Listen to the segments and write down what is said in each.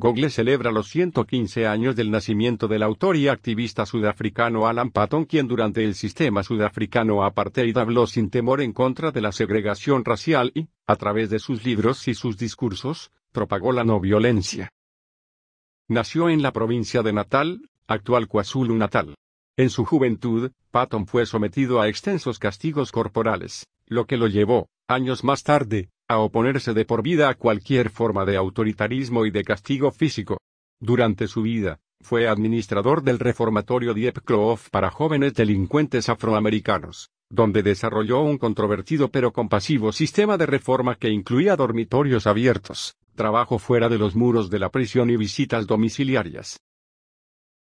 Google celebra los 115 años del nacimiento del autor y activista sudafricano Alan Patton, quien durante el sistema sudafricano apartheid habló sin temor en contra de la segregación racial y, a través de sus libros y sus discursos, propagó la no violencia. Nació en la provincia de Natal, actual KwaZulu-Natal. En su juventud, Patton fue sometido a extensos castigos corporales, lo que lo llevó, años más tarde, a oponerse de por vida a cualquier forma de autoritarismo y de castigo físico. Durante su vida, fue administrador del reformatorio Diep Kloof para jóvenes delincuentes afroamericanos, donde desarrolló un controvertido pero compasivo sistema de reforma que incluía dormitorios abiertos, trabajo fuera de los muros de la prisión y visitas domiciliarias.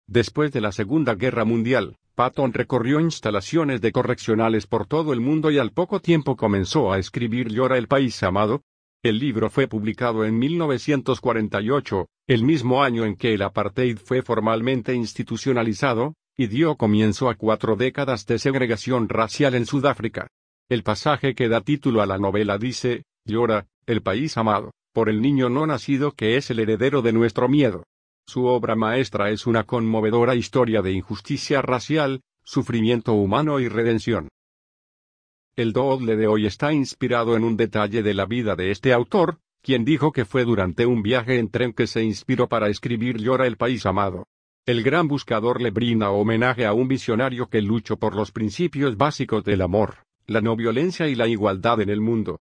Después de la Segunda Guerra Mundial, Patton recorrió instalaciones de correccionales por todo el mundo y al poco tiempo comenzó a escribir Llora el País Amado. El libro fue publicado en 1948, el mismo año en que el apartheid fue formalmente institucionalizado, y dio comienzo a cuatro décadas de segregación racial en Sudáfrica. El pasaje que da título a la novela dice, Llora, el país amado, por el niño no nacido que es el heredero de nuestro miedo. Su obra maestra es una conmovedora historia de injusticia racial, sufrimiento humano y redención. El doodle de hoy está inspirado en un detalle de la vida de este autor, quien dijo que fue durante un viaje en tren que se inspiró para escribir Llora el país amado. El gran buscador le brinda homenaje a un visionario que luchó por los principios básicos del amor, la no violencia y la igualdad en el mundo.